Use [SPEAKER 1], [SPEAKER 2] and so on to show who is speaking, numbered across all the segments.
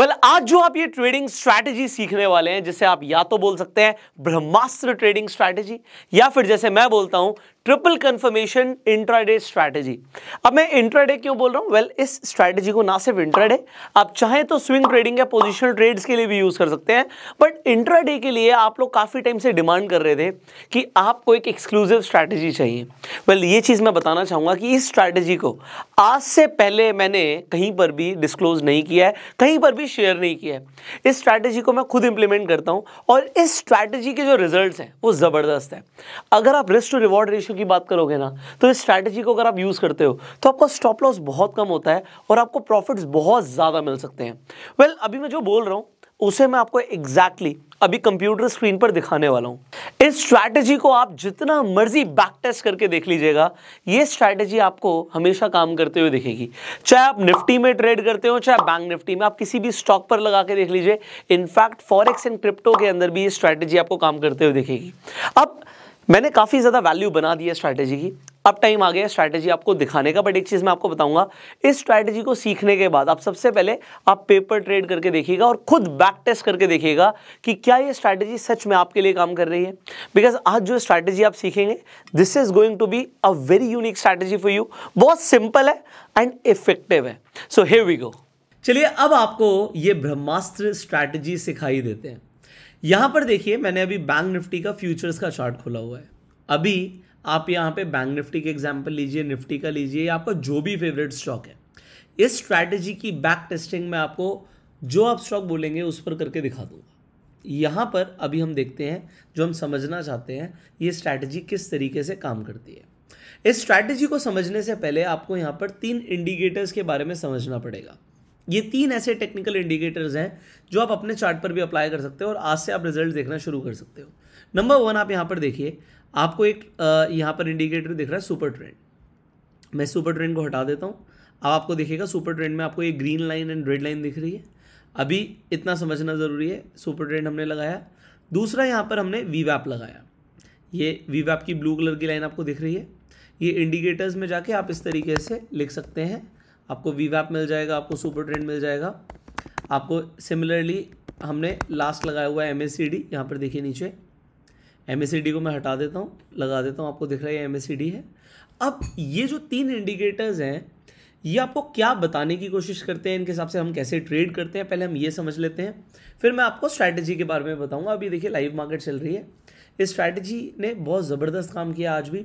[SPEAKER 1] well well, आज जो आप ये ट्रेडिंग स्ट्रैटेजी सीखने वाले हैं जिसे आप या तो बोल सकते हैं ब्रह्मास्त्र ट्रेडिंग स्ट्रैटेजी या फिर जैसे मैं बोलता हूं ट्रिपल कंफर्मेशन इंट्राडे स्ट्रैटेजी अब मैं इंट्राडे क्यों बोल रहा हूं वेल well, इस स्ट्रैटेजी को ना सिर्फ इंट्राडे आप चाहें तो स्विंग ट्रेडिंग या पोजिशनल ट्रेड्स के लिए भी यूज कर सकते हैं बट इंट्राडे के लिए आप लोग काफ़ी टाइम से डिमांड कर रहे थे कि आपको एक एक्सक्लूसिव स्ट्रैटेजी चाहिए वेल well, ये चीज़ मैं बताना चाहूंगा कि इस स्ट्रैटेजी को आज से पहले मैंने कहीं पर भी डिस्क्लोज नहीं किया है कहीं पर भी शेयर नहीं किया है इस स्ट्रैटेजी को मैं खुद इंप्लीमेंट करता हूँ और इस स्ट्रैटेजी के जो रिजल्ट हैं वो ज़बरदस्त है अगर आप रिस्क टू रिवॉर्ड रेशियो की बात करोगे ना तो इस स्ट्रैटेजी को अगर आप यूज़ करते हो तो आपका स्टॉप लॉस बहुत कम होता है और आपको प्रॉफिट्स बहुत ज़्यादा मिल सकते हैं वेल well, अभी मैं जो बोल रहा हूं उसे मैं आपको एग्जैक्टली exactly अभी कंप्यूटर स्क्रीन पर दिखाने वाला हूं इस स्ट्रैटेजी को आप जितना मर्जी बैक टेस्ट करके देख लीजिएगा ये स्ट्रैटेजी आपको हमेशा काम करते हुए दिखेगी चाहे आप निफ्टी में ट्रेड करते हो चाहे बैंक निफ्टी में आप किसी भी स्टॉक पर लगा के देख लीजिए इनफैक्ट फॉरेक्स एंड क्रिप्टो के अंदर भी ये स्ट्रैटेजी आपको काम करते हुए दिखेगी अब मैंने काफ़ी ज़्यादा वैल्यू बना दी है स्ट्रैटेजी की अब टाइम आ गया स्ट्रैटेजी आपको दिखाने का बट एक चीज़ मैं आपको बताऊंगा इस स्ट्रैटेजी को सीखने के बाद आप सबसे पहले आप पेपर ट्रेड करके देखिएगा और खुद बैक टेस्ट करके देखिएगा कि क्या ये स्ट्रैटेजी सच में आपके लिए काम कर रही है बिकॉज आज जो स्ट्रैटेजी आप सीखेंगे this is going to be a very unique strategy for you बहुत सिंपल है एंड इफेक्टिव है सो हे वी गो चलिए अब आपको ये ब्रह्मास्त्र स्ट्रैटेजी सिखाई देते हैं यहाँ पर देखिए मैंने अभी बैंक निफ्टी का फ्यूचर्स का चार्ट खोला हुआ है अभी आप यहाँ पे बैंक निफ्टी के एग्जाम्पल लीजिए निफ्टी का लीजिए आपका जो भी फेवरेट स्टॉक है इस स्ट्रैटेजी की बैक टेस्टिंग में आपको जो आप स्टॉक बोलेंगे उस पर करके दिखा दूंगा यहाँ पर अभी हम देखते हैं जो हम समझना चाहते हैं ये स्ट्रैटेजी किस तरीके से काम करती है इस स्ट्रैटेजी को समझने से पहले आपको यहाँ पर तीन इंडिकेटर्स के बारे में समझना पड़ेगा ये तीन ऐसे टेक्निकल इंडिकेटर्स हैं जो आप अपने चार्ट पर भी अप्लाई कर सकते हो और आज से आप रिजल्ट देखना शुरू कर सकते हो नंबर वन आप यहाँ पर देखिए आपको एक यहाँ पर इंडिकेटर दिख रहा है सुपर ट्रेंड मैं सुपर ट्रेंड को हटा देता हूँ अब आपको देखिएगा सुपर ट्रेंड में आपको एक green line and red line दिख रही है अभी इतना समझना ज़रूरी है सुपर ट्रेंड हमने लगाया दूसरा यहाँ पर हमने वी वैप लगाया ये वी वैप की ब्लू कलर की लाइन आपको दिख रही है ये इंडिकेटर्स में जाके आप इस तरीके से लिख सकते हैं आपको वी मिल जाएगा आपको सुपर ट्रेंड मिल जाएगा आपको सिमिलरली हमने लास्ट लगाया हुआ है एम एस सी डी यहाँ पर देखिए नीचे एम एस सी डी को मैं हटा देता हूँ लगा देता हूँ आपको दिख रहा है एम एस सी डी है अब ये जो तीन इंडिकेटर्स हैं ये आपको क्या बताने की कोशिश करते हैं इनके हिसाब से हम कैसे ट्रेड करते हैं पहले हम ये समझ लेते हैं फिर मैं आपको स्ट्रैटेजी के बारे में बताऊंगा अभी देखिए लाइव मार्केट चल रही है इस स्ट्रैटेजी ने बहुत ज़बरदस्त काम किया आज भी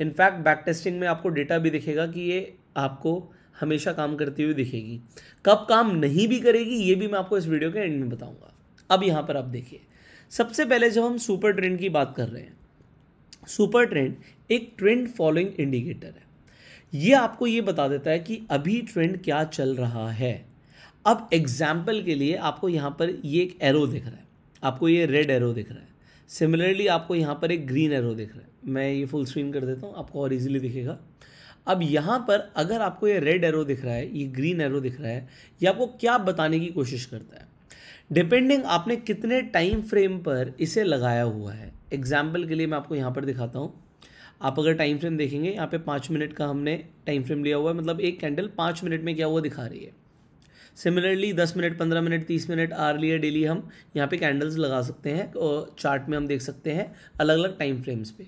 [SPEAKER 1] इनफैक्ट बैक टेस्टिंग में आपको डेटा भी दिखेगा कि ये आपको हमेशा काम करती हुई दिखेगी कब काम नहीं भी करेगी ये भी मैं आपको इस वीडियो के एंड में बताऊंगा अब यहाँ पर आप देखिए सबसे पहले जब हम सुपर ट्रेंड की बात कर रहे हैं सुपर ट्रेंड एक ट्रेंड फॉलोइंग इंडिकेटर है ये आपको ये बता देता है कि अभी ट्रेंड क्या चल रहा है अब एग्जाम्पल के लिए आपको यहाँ पर ये एक एरो दिख रहा है आपको ये रेड एरो दिख रहा है सिमिलरली आपको यहाँ पर एक ग्रीन एरो दिख रहा है मैं ये फुल स्क्रीन कर देता हूँ आपको और इजीली दिखेगा अब यहाँ पर अगर आपको ये रेड एरो दिख रहा है ये ग्रीन एरो दिख रहा है ये आपको क्या बताने की कोशिश करता है डिपेंडिंग आपने कितने टाइम फ्रेम पर इसे लगाया हुआ है एग्जाम्पल के लिए मैं आपको यहाँ पर दिखाता हूँ आप अगर टाइम फ्रेम देखेंगे यहाँ पे पाँच मिनट का हमने टाइम फ्रेम लिया हुआ है मतलब एक कैंडल पाँच मिनट में क्या हुआ दिखा रही है सिमिलरली दस मिनट पंद्रह मिनट तीस मिनट आरली या डेली हम यहाँ पे कैंडल्स लगा सकते हैं और चार्ट में हम देख सकते हैं अलग अलग टाइम फ्रेम्स पे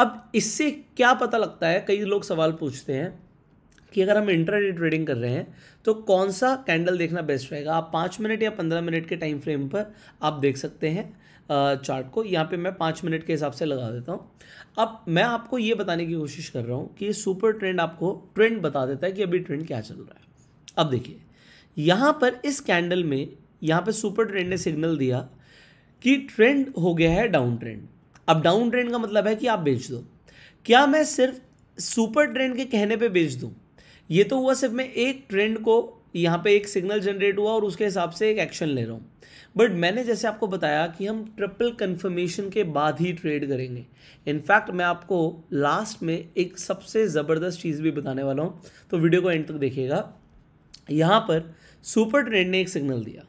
[SPEAKER 1] अब इससे क्या पता लगता है कई लोग सवाल पूछते हैं कि अगर हम इंटर ट्रेडिंग कर रहे हैं तो कौन सा कैंडल देखना बेस्ट रहेगा आप पाँच मिनट या पंद्रह मिनट के टाइम फ्रेम पर आप देख सकते हैं चार्ट को यहाँ पे मैं पाँच मिनट के हिसाब से लगा देता हूँ अब मैं आपको ये बताने की कोशिश कर रहा हूँ कि ये सुपर ट्रेंड आपको ट्रेंड बता देता है कि अभी ट्रेंड क्या चल रहा है अब देखिए यहाँ पर इस कैंडल में यहाँ पर सुपर ट्रेंड ने सिग्नल दिया कि ट्रेंड हो गया है डाउन ट्रेंड अब डाउन ट्रेंड का मतलब है कि आप बेच दो क्या मैं सिर्फ सुपर ट्रेंड के कहने पे बेच दूँ ये तो हुआ सिर्फ मैं एक ट्रेंड को यहाँ पे एक सिग्नल जनरेट हुआ और उसके हिसाब से एक एक्शन ले रहा हूँ बट मैंने जैसे आपको बताया कि हम ट्रिपल कन्फर्मेशन के बाद ही ट्रेड करेंगे इनफैक्ट मैं आपको लास्ट में एक सबसे ज़बरदस्त चीज़ भी बताने वाला हूँ तो वीडियो को एंड तक देखिएगा यहाँ पर सुपर ट्रेंड ने एक सिग्नल दिया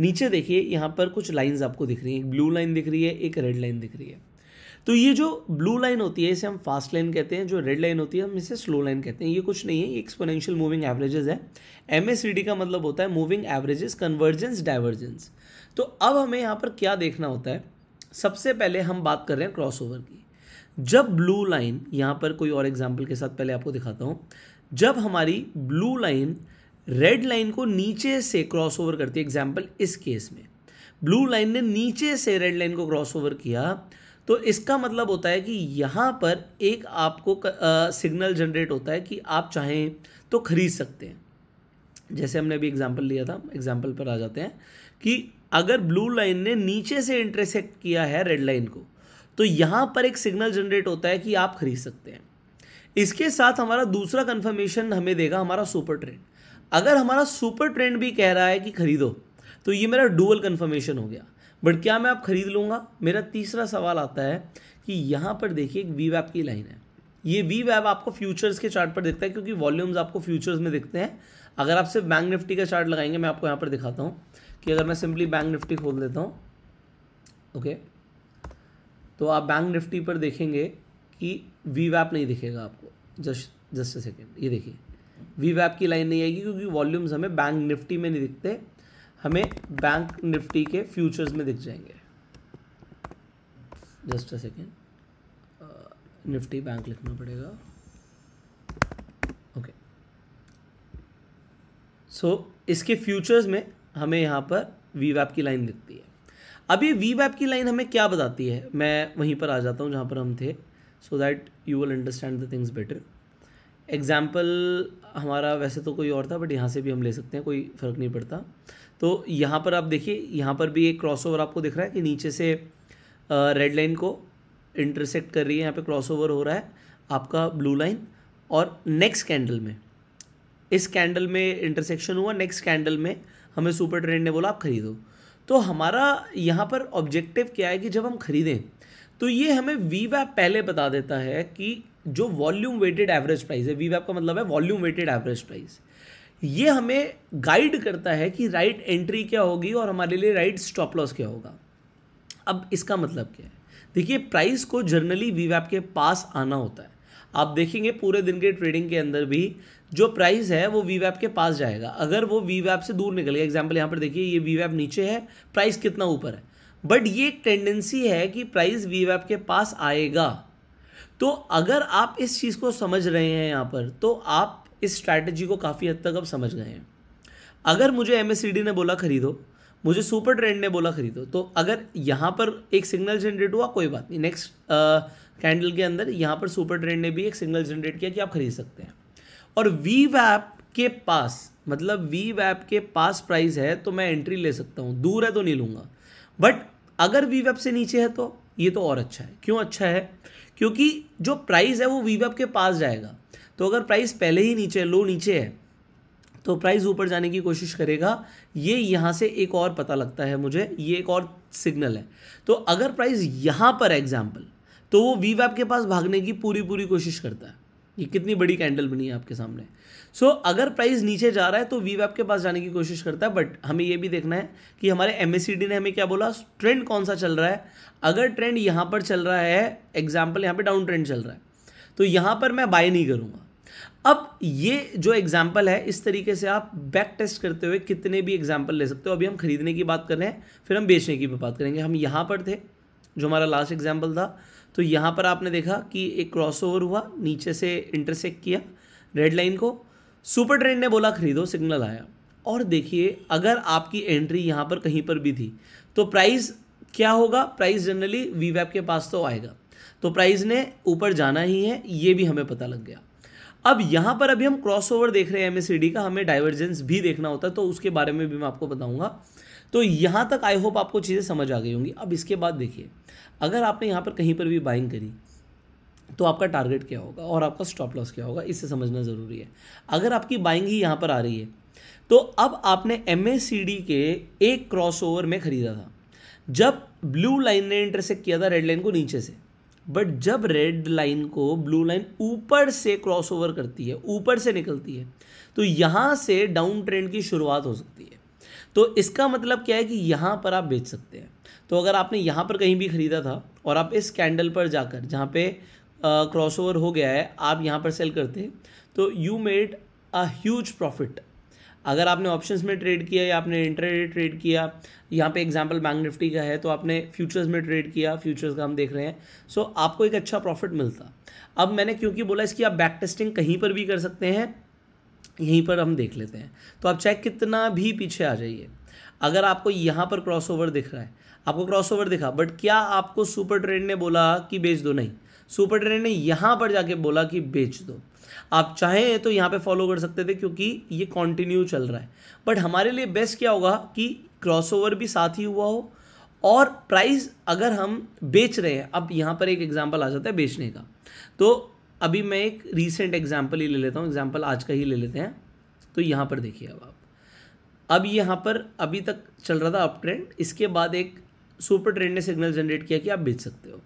[SPEAKER 1] नीचे देखिए यहाँ पर कुछ लाइंस आपको दिख रही हैं एक ब्लू लाइन दिख रही है एक रेड लाइन दिख रही है तो ये जो ब्लू लाइन होती है इसे हम फास्ट लाइन कहते हैं जो रेड लाइन होती है हम इसे स्लो लाइन कहते हैं ये कुछ नहीं है ये एक्सपोनेंशियल मूविंग एवरेजेस है एम का मतलब होता है मूविंग एवरेजेस कन्वर्जेंस डाइवर्जेंस तो अब हमें यहाँ पर क्या देखना होता है सबसे पहले हम बात कर रहे हैं क्रॉस की जब ब्लू लाइन यहाँ पर कोई और एग्जाम्पल के साथ पहले आपको दिखाता हूँ जब हमारी ब्लू लाइन रेड लाइन को नीचे से क्रॉस ओवर करती है एग्जाम्पल इस केस में ब्लू लाइन ने नीचे से रेड लाइन को क्रॉस ओवर किया तो इसका मतलब होता है कि यहाँ पर एक आपको सिग्नल जनरेट होता है कि आप चाहें तो खरीद सकते हैं जैसे हमने अभी एग्जाम्पल लिया था एग्जाम्पल पर आ जाते हैं कि अगर ब्लू लाइन ने नीचे से इंटरसेक्ट किया है रेड लाइन को तो यहाँ पर एक सिग्नल जनरेट होता है कि आप खरीद सकते हैं इसके साथ हमारा दूसरा कन्फर्मेशन हमें देगा हमारा सुपर ट्रेंड अगर हमारा सुपर ट्रेंड भी कह रहा है कि खरीदो तो ये मेरा डुअल कन्फर्मेशन हो गया बट क्या मैं आप खरीद लूँगा मेरा तीसरा सवाल आता है कि यहाँ पर देखिए एक वी वैप की लाइन है ये वी वैप आपको फ्यूचर्स के चार्ट पर दिखता है क्योंकि वॉल्यूम्स आपको फ्यूचर्स में दिखते हैं अगर आप सिर्फ बैंक निफ्टी का चार्ट लगाएंगे मैं आपको यहाँ पर दिखाता हूँ कि अगर मैं सिंपली बैंक निफ्टी खोल देता हूँ ओके तो आप बैंक निफ्टी पर देखेंगे कि वी वैप नहीं दिखेगा आपको जस्ट जस्ट अ सेकेंड ये देखिए वी वैप की लाइन नहीं आएगी क्योंकि वॉल्यूम्स हमें बैंक निफ्टी में नहीं दिखते हमें बैंक निफ्टी के फ्यूचर्स में दिख जाएंगे just a second Nifty bank लिखना पड़ेगा ओके सो इसके फ्यूचर्स में हमें यहाँ पर वी वैप की लाइन दिखती है अब ये वी वैप की लाइन हमें क्या बताती है मैं वहीं पर आ जाता हूँ जहाँ पर हम थे so that you will understand the things better example हमारा वैसे तो कोई और था बट यहाँ से भी हम ले सकते हैं कोई फ़र्क नहीं पड़ता तो यहाँ पर आप देखिए यहाँ पर भी एक क्रॉसओवर आपको दिख रहा है कि नीचे से रेड लाइन को इंटरसेक्ट कर रही है यहाँ पे क्रॉसओवर हो रहा है आपका ब्लू लाइन और नेक्स्ट कैंडल में इस कैंडल में इंटरसेक्शन हुआ नेक्स्ट कैंडल में हमें सुपर ट्रेंड ने बोला आप खरीदो तो हमारा यहाँ पर ऑब्जेक्टिव क्या है कि जब हम खरीदें तो ये हमें वी वैप पहले बता देता है कि जो वॉल्यूम वेटेड एवरेज प्राइस है वीवैप का मतलब है वॉल्यूम वेटेड एवरेज प्राइस ये हमें गाइड करता है कि राइट एंट्री क्या होगी और हमारे लिए राइट स्टॉप लॉस क्या होगा अब इसका मतलब क्या है देखिए प्राइस को जर्नली वीवैप के पास आना होता है आप देखेंगे पूरे दिन के ट्रेडिंग के अंदर भी जो प्राइस है वो वीवैप के पास जाएगा अगर वो वीवैप से दूर निकलेगा एग्जाम्पल यहाँ पर देखिए ये वीवैप नीचे है प्राइस कितना ऊपर है बट ये एक टेंडेंसी है कि प्राइस वीवैप के पास आएगा तो अगर आप इस चीज़ को समझ रहे हैं यहाँ पर तो आप इस स्ट्रैटेजी को काफ़ी हद तक अब समझ गए हैं अगर मुझे एम ने बोला खरीदो मुझे सुपर ट्रेंड ने बोला खरीदो तो अगर यहाँ पर एक सिग्नल जनरेट हुआ कोई बात नहीं नेक्स्ट कैंडल के अंदर यहाँ पर सुपर ट्रेंड ने भी एक सिग्नल जनरेट किया कि आप खरीद सकते हैं और वी वैप के पास मतलब वी वैप के पास प्राइस है तो मैं एंट्री ले सकता हूँ दूर है तो नहीं लूँगा बट अगर वी वैप से नीचे है तो ये तो और अच्छा है क्यों अच्छा है क्योंकि जो प्राइस है वो वीवेप के पास जाएगा तो अगर प्राइस पहले ही नीचे लो नीचे है तो प्राइस ऊपर जाने की कोशिश करेगा ये यहाँ से एक और पता लगता है मुझे ये एक और सिग्नल है तो अगर प्राइस यहाँ पर एग्जाम्पल तो वो वी के पास भागने की पूरी पूरी कोशिश करता है ये कितनी बड़ी कैंडल बनी है आपके सामने सो so, अगर प्राइस नीचे जा रहा है तो वी के पास जाने की कोशिश करता है बट हमें ये भी देखना है कि हमारे एम ने हमें क्या बोला ट्रेंड कौन सा चल रहा है अगर ट्रेंड यहाँ पर चल रहा है एग्जाम्पल यहाँ पर डाउन ट्रेंड चल रहा है तो यहाँ पर मैं बाय नहीं करूँगा अब ये जो एग्जाम्पल है इस तरीके से आप बैक टेस्ट करते हुए कितने भी एग्जाम्पल ले सकते हो अभी हम खरीदने की बात कर रहे हैं फिर हम बेचने की भी बात करेंगे हम यहाँ पर थे जो हमारा लास्ट एग्जाम्पल था तो यहाँ पर आपने देखा कि एक क्रॉसओवर हुआ नीचे से इंटरसेक्ट किया रेड लाइन को सुपर ट्रेंड ने बोला खरीदो सिग्नल आया और देखिए अगर आपकी एंट्री यहाँ पर कहीं पर भी थी तो प्राइस क्या होगा प्राइस जनरली वी वैप के पास तो आएगा तो प्राइस ने ऊपर जाना ही है ये भी हमें पता लग गया अब यहाँ पर अभी हम क्रॉसओवर देख रहे हैं डी का हमें डाइवर्जेंस भी देखना होता है तो उसके बारे में भी मैं आपको बताऊँगा तो यहाँ तक आई होप आपको चीज़ें समझ आ गई होंगी अब इसके बाद देखिए अगर आपने यहाँ पर कहीं पर भी बाइंग करी तो आपका टारगेट क्या होगा और आपका स्टॉप लॉस क्या होगा इसे समझना ज़रूरी है अगर आपकी बाइंग ही यहाँ पर आ रही है तो अब आपने एम के एक क्रॉस ओवर में ख़रीदा था जब ब्लू लाइन ने इंटरसेक्ट किया था रेड लाइन को नीचे से बट जब रेड लाइन को ब्लू लाइन ऊपर से क्रॉस ओवर करती है ऊपर से निकलती है तो यहाँ से डाउन ट्रेंड की शुरुआत हो सकती है तो इसका मतलब क्या है कि यहाँ पर आप बेच सकते हैं तो अगर आपने यहाँ पर कहीं भी ख़रीदा था और आप इस कैंडल पर जाकर जहाँ पे क्रॉस ओवर हो गया है आप यहाँ पर सेल करते तो you made a huge profit अगर आपने ऑप्शंस में ट्रेड किया या आपने इंटरडे ट्रेड किया यहाँ पे एग्जांपल बैंक निफ्टी का है तो आपने फ्यूचर्स में ट्रेड किया फ्यूचर्स का हम देख रहे हैं सो so, आपको एक अच्छा प्रॉफिट मिलता अब मैंने क्योंकि बोला इसकी आप बैक टेस्टिंग कहीं पर भी कर सकते हैं यहीं पर हम देख लेते हैं तो आप चाहे कितना भी पीछे आ जाइए अगर आपको यहाँ पर क्रॉस दिख रहा है आपको क्रॉस दिखा बट क्या आपको सुपर ट्रेड ने बोला कि बेच दो नहीं सुपर ट्रेंड ने यहाँ पर जाके बोला कि बेच दो आप चाहें तो यहाँ पे फॉलो कर सकते थे क्योंकि ये कंटिन्यू चल रहा है बट हमारे लिए बेस्ट क्या होगा कि क्रॉसओवर भी साथ ही हुआ हो और प्राइस अगर हम बेच रहे हैं अब यहाँ पर एक एग्जाम्पल आ जाता है बेचने का तो अभी मैं एक रिसेंट एग्जाम्पल ही ले लेता हूँ एग्जाम्पल आज का ही ले लेते हैं तो यहाँ पर देखिए अब आप अब यहाँ पर अभी तक चल रहा था अप ट्रेंड इसके बाद एक सुपर ट्रेंड ने सिग्नल जनरेट किया कि आप बेच सकते हो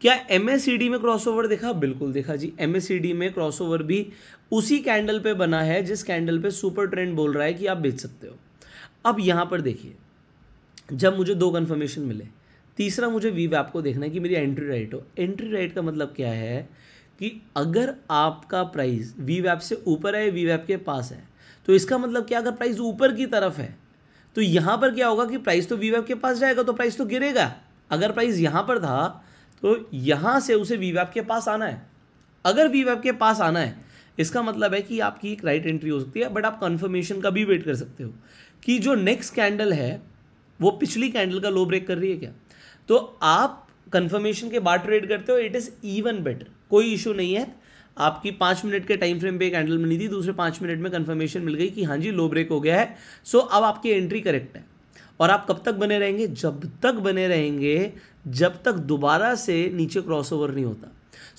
[SPEAKER 1] क्या एम में क्रॉसओवर देखा बिल्कुल देखा जी एम में क्रॉसओवर भी उसी कैंडल पे बना है जिस कैंडल पे सुपर ट्रेंड बोल रहा है कि आप बेच सकते हो अब यहाँ पर देखिए जब मुझे दो कन्फर्मेशन मिले तीसरा मुझे वी वैप को देखना है कि मेरी एंट्री राइट हो एंट्री राइट का मतलब क्या है कि अगर आपका प्राइस वी वैप से ऊपर है वी वैप के पास है तो इसका मतलब क्या अगर प्राइस ऊपर की तरफ है तो यहाँ पर क्या होगा कि प्राइस तो वी वैप के पास जाएगा तो प्राइस तो गिरेगा अगर प्राइस यहाँ पर था तो यहाँ से उसे वी के पास आना है अगर वी के पास आना है इसका मतलब है कि आपकी एक राइट एंट्री हो सकती है बट आप कंफर्मेशन का भी वेट कर सकते हो कि जो नेक्स्ट कैंडल है वो पिछली कैंडल का लो ब्रेक कर रही है क्या तो आप कंफर्मेशन के बाद ट्रेड करते हो इट इज़ इवन बेटर कोई इशू नहीं है आपकी पाँच मिनट के टाइम फ्रेम पे कैंडल बनी थी दूसरे पाँच मिनट में कंफर्मेशन मिल गई कि हाँ जी लो ब्रेक हो गया है सो अब आपकी एंट्री करेक्ट है और आप कब तक बने रहेंगे जब तक बने रहेंगे जब तक दोबारा से नीचे क्रॉसओवर नहीं होता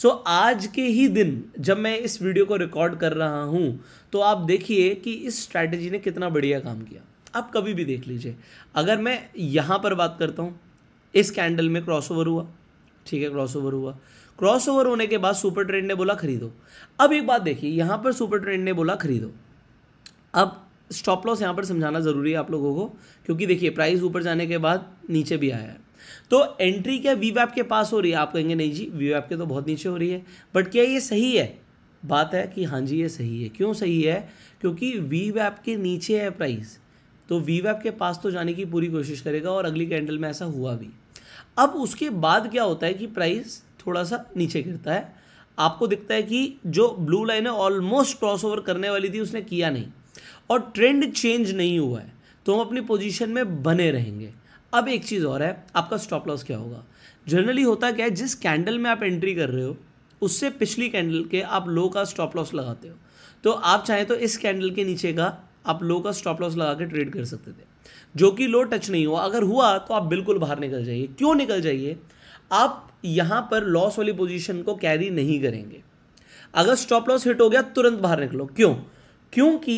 [SPEAKER 1] सो so, आज के ही दिन जब मैं इस वीडियो को रिकॉर्ड कर रहा हूं तो आप देखिए कि इस स्ट्रैटेजी ने कितना बढ़िया काम किया आप कभी भी देख लीजिए अगर मैं यहां पर बात करता हूं इस कैंडल में क्रॉसओवर हुआ ठीक है क्रॉसओवर हुआ क्रॉसओवर होने के बाद सुपर ट्रेंड ने बोला खरीदो अब एक बात देखिए यहां पर सुपर ट्रेंड ने बोला खरीदो अब स्टॉप लॉस यहाँ पर समझाना ज़रूरी है आप लोगों को क्योंकि देखिए प्राइस ऊपर जाने के बाद नीचे भी आया है तो एंट्री क्या वी के पास हो रही है आप कहेंगे नहीं जी वी के तो बहुत नीचे हो रही है बट क्या ये सही है बात है कि हाँ जी ये सही है क्यों सही है क्योंकि वी के नीचे है प्राइस तो वी के पास तो जाने की पूरी कोशिश करेगा और अगली कैंडल में ऐसा हुआ भी अब उसके बाद क्या होता है कि प्राइस थोड़ा सा नीचे गिरता है आपको दिखता है कि जो ब्लू लाइन है ऑलमोस्ट क्रॉस ओवर करने वाली थी उसने किया नहीं और ट्रेंड चेंज नहीं हुआ है तो हम अपनी पोजीशन में बने रहेंगे अब एक चीज़ और है आपका स्टॉप लॉस क्या होगा जनरली होता क्या है जिस कैंडल में आप एंट्री कर रहे हो उससे पिछली कैंडल के आप लो का स्टॉप लॉस लगाते हो तो आप चाहें तो इस कैंडल के नीचे का आप लो का स्टॉप लॉस लगा के ट्रेड कर सकते थे जो कि लो टच नहीं हुआ अगर हुआ तो आप बिल्कुल बाहर निकल जाइए क्यों निकल जाइए आप यहाँ पर लॉस वाली पोजीशन को कैरी नहीं करेंगे अगर स्टॉप लॉस हिट हो गया तुरंत बाहर निकलो क्यों क्योंकि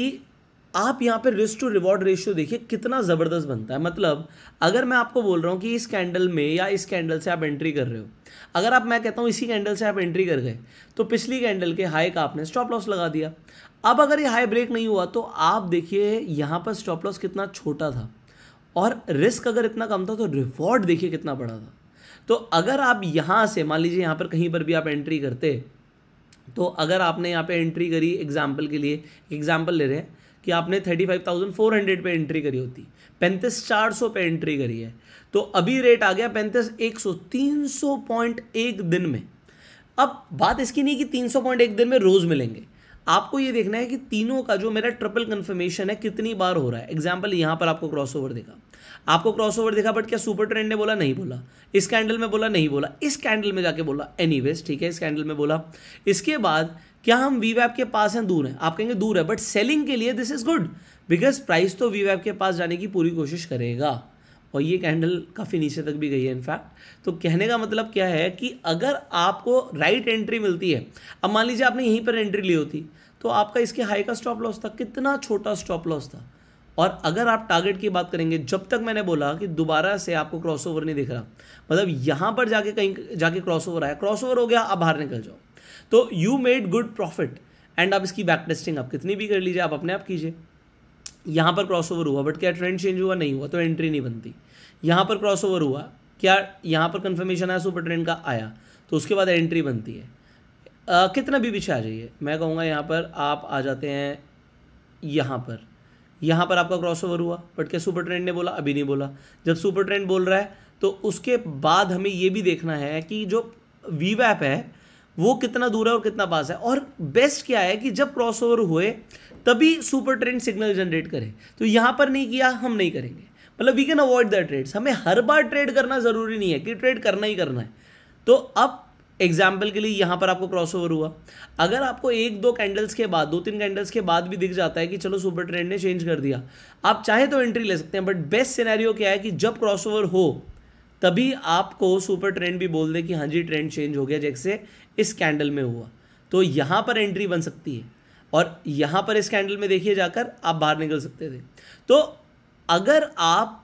[SPEAKER 1] आप यहाँ पे रिस्क टू रिवॉर्ड रेशियो देखिए कितना ज़बरदस्त बनता है मतलब अगर मैं आपको बोल रहा हूँ कि इस कैंडल में या इस कैंडल से आप एंट्री कर रहे हो अगर आप मैं कहता हूँ इसी कैंडल से आप एंट्री कर गए तो पिछली कैंडल के हाई का आपने स्टॉप लॉस लगा दिया अब अगर ये हाई ब्रेक नहीं हुआ तो आप देखिए यहाँ पर स्टॉप लॉस कितना छोटा था और रिस्क अगर इतना कम था तो रिवॉर्ड देखिए कितना बड़ा था तो अगर आप यहाँ से मान लीजिए यहाँ पर कहीं पर भी आप एंट्री करते तो अगर आपने यहाँ पे एंट्री करी एग्जाम्पल के लिए एग्जाम्पल ले रहे हैं कि आपने thirty five thousand four hundred पर एंट्री करी होती पैंतीस चार सौ पर एंट्री करी है तो अभी रेट आ गया पैंतीस एक सौ तीन सौ पॉइंट एक दिन में अब बात इसकी नहीं कि तीन सौ पॉइंट एक दिन में रोज़ मिलेंगे आपको ये देखना है कि तीनों का जो मेरा ट्रिपल कन्फर्मेशन है कितनी बार हो रहा है एग्जाम्पल यहाँ पर आपको क्रॉस ओवर देखा आपको क्रॉस ओवर देखा बट क्या सुपर ट्रेंड ने बोला नहीं बोला इस कैंडल में बोला नहीं बोला इस कैंडल में जाके बोला एनी ठीक है इस कैंडल में बोला इसके बाद क्या हम वी वैप के पास हैं दूर हैं आप कहेंगे दूर है बट सेलिंग के लिए this is good because price तो वी वैप के पास जाने की पूरी कोशिश करेगा और ये कैंडल काफ़ी नीचे तक भी गई है इनफैक्ट तो कहने का मतलब क्या है कि अगर आपको राइट एंट्री मिलती है अब मान लीजिए आपने यहीं पर एंट्री ली होती तो आपका इसके हाई का स्टॉप लॉस था कितना छोटा स्टॉप लॉस था और अगर आप टारगेट की बात करेंगे जब तक मैंने बोला कि दोबारा से आपको क्रॉसओवर नहीं दिख रहा मतलब यहाँ पर जाके कहीं जाके क्रॉसओवर आया क्रॉसओवर हो गया आप बाहर निकल जाओ तो you made good profit and आप इसकी बैक टेस्टिंग आप कितनी भी कर लीजिए आप अपने आप कीजिए यहाँ पर क्रॉस ओवर हुआ बट क्या ट्रेंड चेंज हुआ नहीं हुआ तो एंट्री नहीं बनती यहाँ पर क्रॉस ओवर हुआ क्या यहाँ पर कन्फर्मेशन आया सुपर ट्रेंड का आया तो उसके बाद एंट्री बनती है आ, कितना भी पीछे आ जाइए मैं कहूँगा यहाँ पर आप आ जाते हैं यहाँ पर यहाँ पर आपका क्रॉस ओवर हुआ बट क्या सुपर ट्रेंड ने बोला अभी नहीं बोला जब सुपर ट्रेंड बोल रहा है तो उसके बाद हमें ये भी देखना है कि जो वी वैप है वो कितना दूर है और कितना पास है और बेस्ट क्या है कि जब क्रॉसओवर हुए तभी सुपर ट्रेंड सिग्नल जनरेट करें तो यहाँ पर नहीं किया हम नहीं करेंगे मतलब we can avoid the trades हमें हर बार ट्रेड करना ज़रूरी नहीं है कि ट्रेड करना ही करना है तो अब एग्जाम्पल के लिए यहां पर आपको क्रॉसओवर हुआ अगर आपको एक दो कैंडल्स के बाद दो तीन कैंडल्स के बाद भी दिख जाता है कि चलो सुपर ट्रेंड ने चेंज कर दिया आप चाहे तो एंट्री ले सकते हैं बट बेस्ट सिनेरियो क्या है कि जब क्रॉसओवर हो तभी आपको सुपर ट्रेंड भी बोल दे कि हाँ जी ट्रेंड चेंज हो गया जैसे इस कैंडल में हुआ तो यहाँ पर एंट्री बन सकती है और यहाँ पर इस कैंडल में देखिए जाकर आप बाहर निकल सकते थे तो अगर आप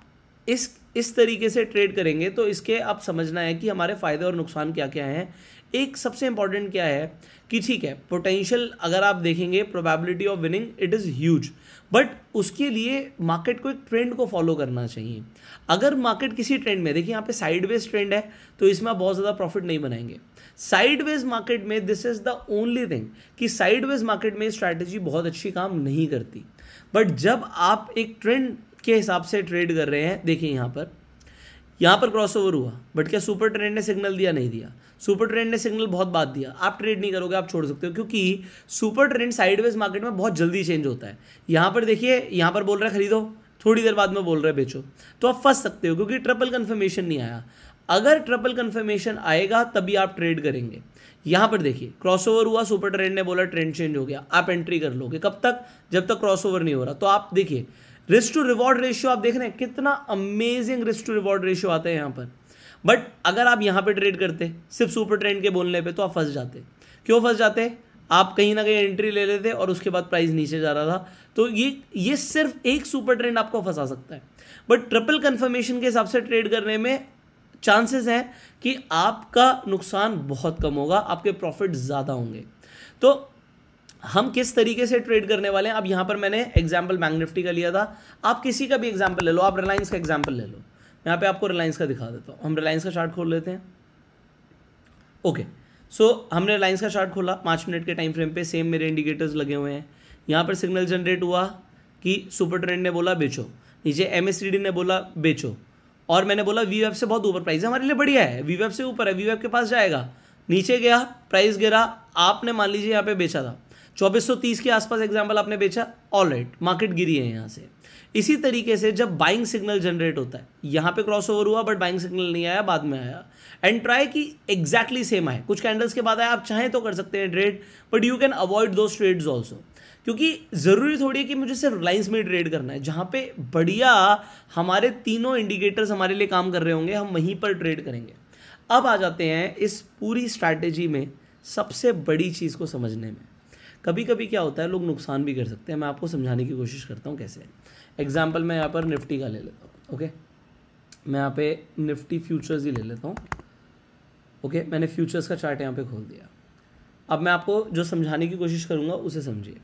[SPEAKER 1] इस इस तरीके से ट्रेड करेंगे तो इसके आप समझना है कि हमारे फ़ायदे और नुकसान क्या क्या हैं एक सबसे इंपॉर्टेंट क्या है कि ठीक है पोटेंशियल अगर आप देखेंगे probability of winning it is huge but उसके लिए मार्केट को एक ट्रेंड को फॉलो करना चाहिए अगर मार्केट किसी ट्रेंड में देखिए यहाँ पे साइडवेज ट्रेंड है तो इसमें आप बहुत ज़्यादा प्रॉफिट नहीं बनाएंगे साइडवेज मार्केट में this is the only thing कि साइडवेज मार्केट में स्ट्रैटेजी बहुत अच्छी काम नहीं करती बट जब आप एक ट्रेंड के हिसाब से ट्रेड कर रहे हैं देखिए यहाँ पर यहाँ पर क्रॉस ओवर हुआ बट क्या सुपर ट्रेंड ने सिग्नल दिया नहीं दिया सुपर ट्रेंड ने सिग्नल बहुत बात दिया आप ट्रेड नहीं करोगे आप छोड़ सकते हो क्योंकि सुपर ट्रेंड साइडवेज मार्केट में बहुत जल्दी चेंज होता है यहाँ पर देखिए यहाँ पर बोल रहा है खरीदो थोड़ी देर बाद में बोल रहा है बेचो तो आप फंस सकते हो क्योंकि ट्रिपल कन्फर्मेशन नहीं आया अगर ट्रिपल कन्फर्मेशन आएगा तभी आप ट्रेड करेंगे यहाँ पर देखिए क्रॉसओवर हुआ सुपर ट्रेंड ने बोला ट्रेंड चेंज हो गया आप एंट्री कर लोगे कब तक जब तक क्रॉसओवर नहीं हो रहा तो आप देखिए रिस्क टू रिवॉर्ड रेशियो आप देख रहे हैं कितना amazing risk to reward ratio आता है यहाँ पर बट अगर आप यहाँ पे ट्रेड करते सिर्फ सुपर ट्रेंड के बोलने पे तो आप फंस जाते क्यों फंस जाते आप कहीं ना कहीं एंट्री ले लेते और उसके बाद प्राइस नीचे जा रहा था तो ये ये सिर्फ एक सुपर ट्रेंड आपको फंसा सकता है बट ट्रिपल कन्फर्मेशन के हिसाब से ट्रेड करने में चांसेस हैं कि आपका नुकसान बहुत कम होगा आपके प्रॉफिट ज़्यादा होंगे तो हम किस तरीके से ट्रेड करने वाले हैं अब यहाँ पर मैंने एग्जाम्पल बैंक निफ्टी का लिया था आप किसी का भी एग्जाम्पल ले लो आप रिलायंस का एग्जाम्पल ले लो यहाँ पे आपको रिलायंस का दिखा देता हूँ हम रिलायंस का चार्ट खोल लेते हैं ओके सो so, हमने रिलायंस का चार्ट खोला पाँच मिनट के टाइम फ्रेम पे सेम मेरे इंडिकेटर्स लगे हुए हैं यहाँ पर सिग्नल जनरेट हुआ कि सुपर ट्रेंड ने बोला बेचो नीचे एम ने बोला बेचो और मैंने बोला वी से बहुत ऊपर प्राइस है हमारे लिए बढ़िया है वी से ऊपर है वी के पास जाएगा नीचे गया प्राइस गिरा आपने मान लीजिए यहाँ पे बेचा था 2430 के आसपास एग्जाम्पल आपने बेचा ऑल राइट मार्केट गिरी है यहाँ से इसी तरीके से जब बाइंग सिग्नल जनरेट होता है यहाँ पे क्रॉस ओवर हुआ बट बाइंग सिग्नल नहीं आया बाद में आया एंड ट्राई कि एग्जैक्टली सेम आए कुछ कैंडल्स के बाद आए आप चाहें तो कर सकते हैं trade but you can avoid दो ट्रेड्स ऑल्सो क्योंकि ज़रूरी थोड़ी है कि मुझे सिर्फ रिलायंस में ट्रेड करना है जहाँ पे बढ़िया हमारे तीनों इंडिकेटर्स हमारे लिए काम कर रहे होंगे हम वहीं पर ट्रेड करेंगे अब आ जाते हैं इस पूरी स्ट्रैटेजी में सबसे बड़ी चीज़ को समझने में कभी कभी क्या होता है लोग नुकसान भी कर सकते हैं मैं आपको समझाने की कोशिश करता हूँ कैसे एग्जाम्पल मैं यहाँ पर निफ्टी का ले लेता हूँ ओके मैं यहाँ पे निफ्टी फ्यूचर्स ही ले लेता हूँ ओके मैंने फ्यूचर्स का चार्ट यहाँ पे खोल दिया अब मैं आपको जो समझाने की कोशिश करूँगा उसे समझिए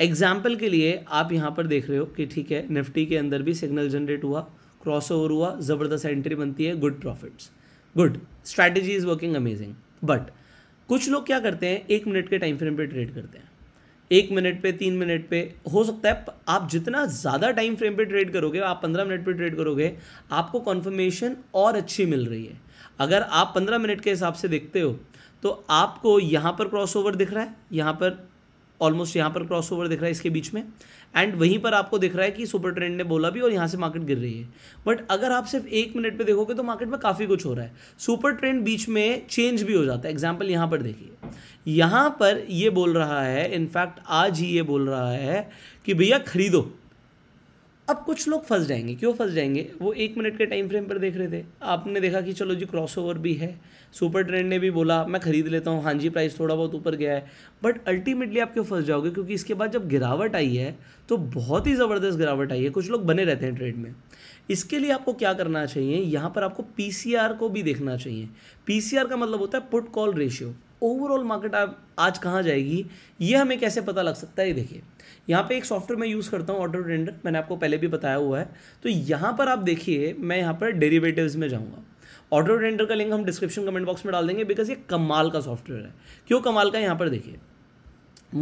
[SPEAKER 1] एग्जाम्पल के लिए आप यहाँ पर देख रहे हो कि ठीक है निफ्टी के अंदर भी सिग्नल जनरेट हुआ क्रॉस ओवर हुआ ज़बरदस्त एंट्री बनती है good profits good strategy is working amazing but कुछ लोग क्या करते हैं एक मिनट के टाइम फ्रेम पे ट्रेड करते हैं एक मिनट पे तीन मिनट पे हो सकता है आप जितना ज़्यादा टाइम फ्रेम पे ट्रेड करोगे आप पंद्रह मिनट पे ट्रेड करोगे आपको कॉन्फर्मेशन और अच्छी मिल रही है अगर आप पंद्रह मिनट के हिसाब से देखते हो तो आपको यहाँ पर क्रॉस ओवर दिख रहा है यहाँ पर ऑलमोस्ट यहाँ पर क्रॉस ओवर दिख रहा है इसके बीच में एंड वहीं पर आपको दिख रहा है कि सुपर ट्रेंड ने बोला भी और यहाँ से मार्केट गिर रही है बट अगर आप सिर्फ एक मिनट पे देखोगे तो मार्केट में काफ़ी कुछ हो रहा है सुपर ट्रेंड बीच में चेंज भी हो जाता है एग्जाम्पल यहाँ पर देखिए यहाँ पर ये बोल रहा है इनफैक्ट आज ही ये बोल रहा है कि भैया खरीदो अब कुछ लोग फंस जाएंगे क्यों फंस जाएंगे वो एक मिनट के टाइम फ्रेम पर देख रहे थे आपने देखा कि चलो जी क्रॉसओवर भी है सुपर ट्रेंड ने भी बोला मैं ख़रीद लेता हूँ हाँ जी प्राइस थोड़ा बहुत ऊपर गया है बट अल्टीमेटली आप क्यों फंस जाओगे क्योंकि इसके बाद जब गिरावट आई है तो बहुत ही ज़बरदस्त गिरावट आई है कुछ लोग बने रहते हैं ट्रेड में इसके लिए आपको क्या करना चाहिए यहाँ पर आपको पी को भी देखना चाहिए पी का मतलब होता है put call ratio overall market आप आज कहाँ जाएगी ये हमें कैसे पता लग सकता है देखिए यहाँ पे एक सॉफ्टवेयर मैं यूज़ करता हूँ ऑटो ट्रेंडर मैंने आपको पहले भी बताया हुआ है तो यहाँ पर आप देखिए मैं यहाँ पर डेरिवेटिव्स में जाऊँगा ऑटो ट्रेंडर का लिंक हम डिस्क्रिप्शन कमेंट बॉक्स में डाल देंगे बिकॉज ये कमाल का सॉफ्टवेयर है क्यों कमाल का यहाँ पर देखिए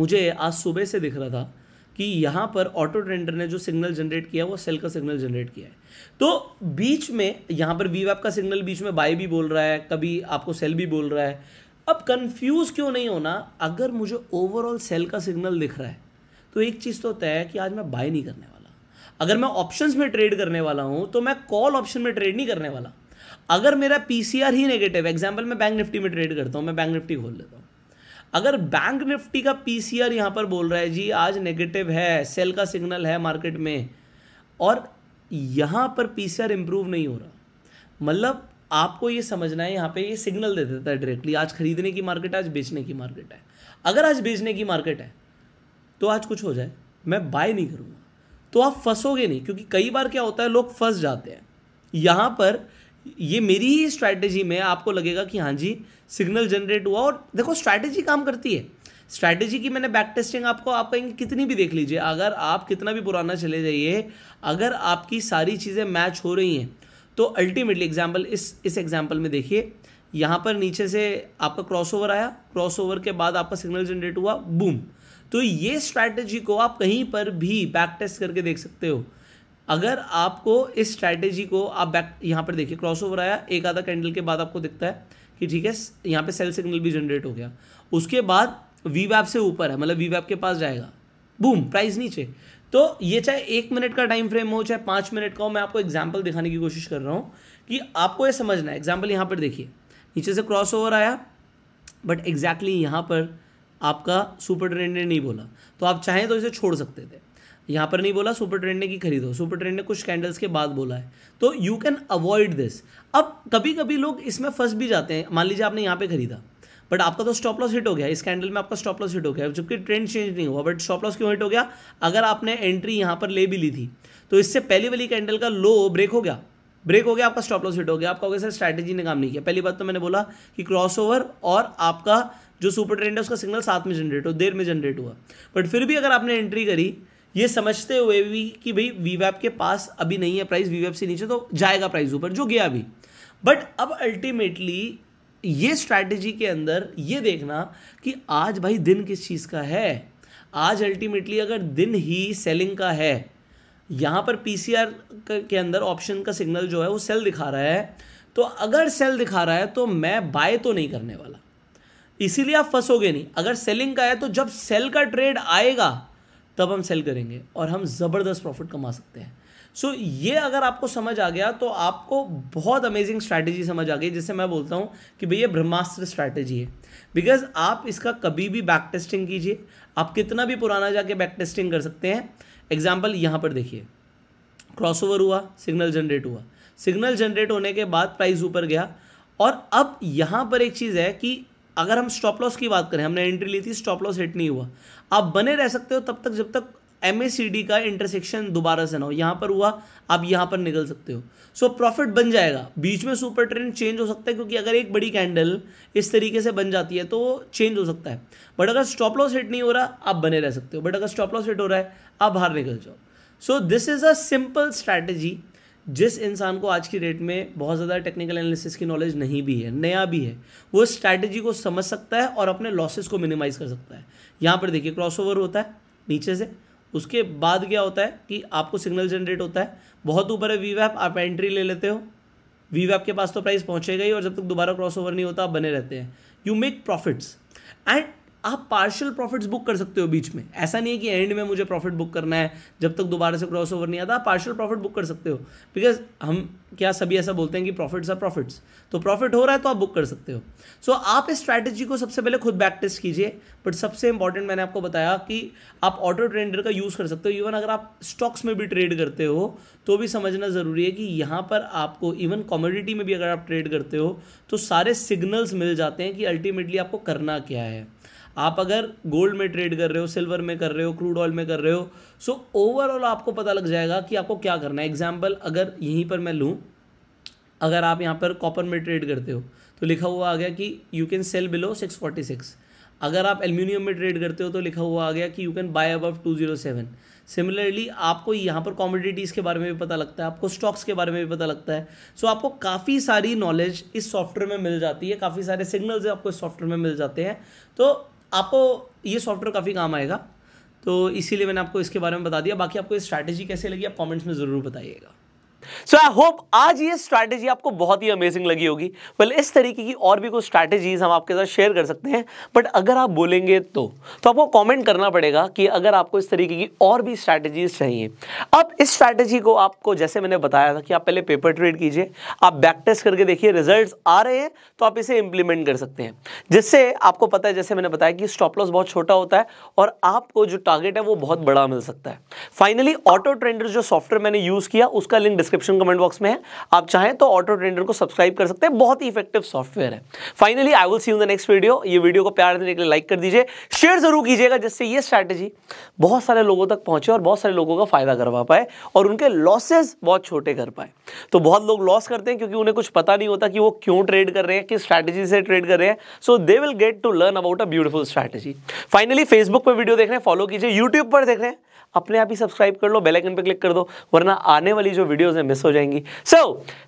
[SPEAKER 1] मुझे आज सुबह से दिख रहा था कि यहाँ पर ऑटो ट्रेंडर ने जो सिग्नल जनरेट किया वो सेल का सिग्नल जनरेट किया है तो बीच में यहाँ पर वी का सिग्नल बीच में बाय भी बोल रहा है कभी आपको सेल भी बोल रहा है अब कंफ्यूज क्यों नहीं होना अगर मुझे ओवरऑल सेल का सिग्नल दिख रहा है तो एक चीज़ तो तय है कि आज मैं बाय नहीं करने वाला अगर मैं ऑप्शंस में ट्रेड करने वाला हूं तो मैं कॉल ऑप्शन में ट्रेड नहीं करने वाला अगर मेरा पीसीआर ही नेगेटिव एग्जाम्पल मैं बैंक निफ्टी में ट्रेड करता हूं मैं बैंक निफ्टी खोल लेता हूं अगर बैंक निफ्टी का पीसीआर यहां पर बोल रहा है जी आज नेगेटिव है सेल का सिग्नल है मार्केट में और यहां पर पीसीआर इंप्रूव नहीं हो रहा मतलब आपको ये समझना है यहाँ पे ये सिग्नल दे देता है डायरेक्टली आज खरीदने की मार्केट है आज बेचने की मार्केट है अगर आज बेचने की मार्केट है तो आज कुछ हो जाए मैं बाय नहीं करूँगा तो आप फंसोगे नहीं क्योंकि कई बार क्या होता है लोग फंस जाते हैं यहाँ पर ये मेरी ही स्ट्रैटेजी में आपको लगेगा कि हाँ जी सिग्नल जनरेट हुआ और देखो स्ट्रैटेजी काम करती है स्ट्रैटेजी की मैंने बैक टेस्टिंग आपको आप कहेंगे कितनी भी देख लीजिए अगर आप कितना भी पुराना चले जाइए अगर आपकी सारी चीज़ें मैच हो रही हैं तो अल्टीमेटली एग्जाम्पल इस इस एग्जाम्पल में देखिए यहाँ पर नीचे से आपका क्रॉसओवर आया क्रॉसओवर के बाद आपका सिग्नल जनरेट हुआ बूम तो ये स्ट्रैटेजी को आप कहीं पर भी बैक टेस्ट करके देख सकते हो अगर आपको इस स्ट्रैटेजी को आप बैक यहाँ पर देखिए क्रॉसओवर आया एक आधा कैंडल के बाद आपको दिखता है कि ठीक है यहाँ पे सेल सिग्नल भी जनरेट हो गया उसके बाद वी वैप से ऊपर है मतलब वी वैप के पास जाएगा बूम प्राइस नीचे तो ये चाहे एक मिनट का टाइम फ्रेम हो चाहे पाँच मिनट का हो मैं आपको एग्जाम्पल दिखाने की कोशिश कर रहा हूँ कि आपको ये समझना है एग्जाम्पल यहाँ पर देखिए नीचे से क्रॉस ओवर आया बट एग्जैक्टली exactly यहाँ पर आपका सुपर ट्रेंड ने नहीं बोला तो आप चाहें तो इसे छोड़ सकते थे यहाँ पर नहीं बोला सुपर ट्रेंड ने की खरीदो सुपर ट्रेंड ने कुछ कैंडल्स के बाद बोला है तो यू कैन अवॉइड दिस अब कभी कभी लोग इसमें फंस भी जाते हैं मान लीजिए आपने यहाँ पे खरीदा बट आपका तो स्टॉप लॉस हिट हो गया इस कैंडल में आपका स्टॉप लॉस हिट हो गया जबकि ट्रेंड चेंज नहीं हुआ बट स्टॉप लॉस क्यों हिट हो गया अगर आपने एंट्री यहाँ पर ले भी ली थी तो इससे पहली वाली कैंडल का लो ब्रेक हो गया ब्रेक हो गया आपका स्टॉप लॉस हिट हो गया आपका कहोगे सर स्ट्रैटेजी ने काम नहीं किया पहली बात तो मैंने बोला कि ओवर और आपका जो सुपर ट्रेंड है उसका सिग्नल साथ में जनरेट हो देर में जनरेट हुआ बट फिर भी अगर आपने एंट्री करी ये समझते हुए भी कि भाई वी के पास अभी नहीं है प्राइस वी से नीचे तो जाएगा प्राइस ऊपर जो गया भी बट अब अल्टीमेटली ये स्ट्रैटेजी के अंदर ये देखना कि आज भाई दिन किस चीज़ का है आज अल्टीमेटली अगर दिन ही सेलिंग का है यहाँ पर पी के अंदर ऑप्शन का सिग्नल जो है वो सेल दिखा रहा है तो अगर सेल दिखा रहा है तो मैं बाय तो नहीं करने वाला इसीलिए आप फंसोगे नहीं अगर सेलिंग का है तो जब सेल का ट्रेड आएगा तब हम सेल करेंगे और हम ज़बरदस्त प्रॉफिट कमा सकते हैं सो so, ये अगर आपको समझ आ गया तो आपको बहुत अमेजिंग स्ट्रैटेजी समझ आ गई जिससे मैं बोलता हूँ कि भैया ब्रह्मास्त्र स्ट्रैटेजी है बिकॉज आप इसका कभी भी बैक टेस्टिंग कीजिए आप कितना भी पुराना जाके बैक टेस्टिंग कर सकते हैं एग्जाम्पल यहाँ पर देखिए क्रॉसओवर हुआ सिग्नल जनरेट हुआ सिग्नल जनरेट होने के बाद प्राइस ऊपर गया और अब यहाँ पर एक चीज़ है कि अगर हम स्टॉप लॉस की बात करें हमने एंट्री ली थी स्टॉप लॉस हिट नहीं हुआ आप बने रह सकते हो तब तक जब तक एम का इंटरसेक्शन दोबारा से ना हो यहाँ पर हुआ आप यहाँ पर निकल सकते हो सो so, प्रॉफिट बन जाएगा बीच में सुपर ट्रेंड चेंज हो सकता है क्योंकि अगर एक बड़ी कैंडल इस तरीके से बन जाती है तो चेंज हो सकता है बट अगर स्टॉप लॉस हिट नहीं हो रहा आप बने रह सकते हो बट अगर स्टॉप लॉस हिट हो रहा है आप बाहर निकल जाओ so this is a simple strategy जिस इंसान को आज की डेट में बहुत ज़्यादा टेक्निकल एनालिसिस की नॉलेज नहीं भी है नया भी है वो स्ट्रैटेजी को समझ सकता है और अपने लॉसेस को मिनिमाइज़ कर सकता है यहाँ पर देखिए क्रॉसओवर होता है नीचे से उसके बाद क्या होता है कि आपको सिग्नल जनरेट होता है बहुत ऊपर है वी आप एंट्री ले लेते हो वी वैप के पास तो प्राइस पहुंचेगा ही और जब तक दोबारा क्रॉस ओवर नहीं होता आप बने रहते हैं यू मेक प्रॉफिट्स एंड आप पार्शियल प्रॉफिट्स बुक कर सकते हो बीच में ऐसा नहीं है कि एंड में मुझे प्रॉफिट बुक करना है जब तक दोबारा से क्रॉस ओवर नहीं आता आप पार्शियल प्रॉफिट बुक कर सकते हो बिकॉज हम क्या सभी ऐसा बोलते हैं कि प्रॉफिट्स आर प्रॉफिट्स तो प्रॉफिट हो रहा है तो आप बुक कर सकते हो सो so, आप इस स्ट्रैटेजी को सबसे पहले खुद बैक टेस्ट कीजिए बट सबसे इंपॉर्टेंट मैंने आपको बताया कि आप ऑटो ट्रेंडर का यूज़ कर सकते हो इवन अगर आप स्टॉक्स में भी ट्रेड करते हो तो भी समझना ज़रूरी है कि यहाँ पर आपको इवन कॉमोडिटी में भी अगर आप ट्रेड करते हो तो सारे सिग्नल्स मिल जाते हैं कि अल्टीमेटली आपको करना क्या है आप अगर गोल्ड में ट्रेड कर रहे हो सिल्वर में कर रहे हो क्रूड ऑयल में कर रहे हो सो ओवरऑल आपको पता लग जाएगा कि आपको क्या करना है एग्जाम्पल अगर यहीं पर मैं लूँ अगर आप यहाँ पर कॉपर में ट्रेड करते हो तो लिखा हुआ आ गया कि you can sell below six forty six अगर आप एल्यूमिनियम में ट्रेड करते हो तो लिखा हुआ आ गया कि you can buy above two zero seven similarly आपको यहाँ पर कॉमोडिटीज़ के बारे में भी पता लगता है आपको स्टॉक्स के बारे में भी पता लगता है सो आपको काफ़ी सारी नॉलेज इस सॉफ्टवेयर में मिल जाती है काफ़ी सारे सिग्नल्स आपको इस सॉफ्टवेयर में मिल जाते हैं तो आपको ये सॉफ्टवेयर काफ़ी काम आएगा तो इसीलिए मैंने आपको इसके बारे में बता दिया बाकी आपको ये स्ट्रैटेजी कैसे लगी आप कमेंट्स में ज़रूर बताइएगा सो आई होप आज ये स्ट्रैटेजी आपको बहुत ही अमेजिंग लगी होगी वेल well, इस तरीके की और भी कुछ स्ट्रैटेजीज हम आपके साथ शेयर कर सकते हैं बट अगर आप बोलेंगे तो तो आपको कमेंट करना पड़ेगा कि अगर आपको इस तरीके की और भी स्ट्रैटेजीज चाहिए अब इस स्ट्रैटेजी को आपको जैसे मैंने बताया था कि आप पहले पेपर ट्रेड कीजिए आप बैक टेस्ट करके देखिए रिजल्ट आ रहे हैं तो आप इसे इंप्लीमेंट कर सकते हैं जिससे आपको पता है जैसे मैंने बताया कि स्टॉप लॉस बहुत छोटा होता है और आपको जो टारगेट है वो बहुत बड़ा मिल सकता है फाइनली ऑटो ट्रेंडर जो सॉफ्टवेयर मैंने यूज़ किया उसका लिंक डिस्क्रिप्शन कमेंट बॉक्स में है आप चाहें तो ऑटो ट्रेंडर को सब्सक्राइब कर सकते हैं बहुत ही इफेक्टिव सॉफ्टवेयर है finally I will see in the next video ये वीडियो को प्यार देने के लिए लाइक कर दीजिए शेयर जरूर कीजिएगा जिससे ये स्ट्रैटेजी बहुत सारे लोगों तक पहुंचे और बहुत सारे लोगों का फायदा करवा पाए और उनके लॉसेज बहुत छोटे कर पाए तो बहुत लोग लॉस करते हैं क्योंकि उन्हें कुछ पता नहीं होता कि वो क्यों ट्रेड कर रहे हैं किस स्ट्रैटेजी से ट्रेड कर रहे हैं so they will get to learn about a beautiful strategy finally Facebook पर वीडियो देख रहे हैं फॉलो कीजिए यूट्यूब पर देख रहे हैं अपने आप ही सब्सक्राइब कर लो बेल आइकन पे क्लिक कर दो वरना आने वाली जो वीडियोस है मिस हो जाएंगी so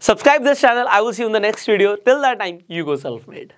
[SPEAKER 1] subscribe this channel I will see you in the next video till that time you go self made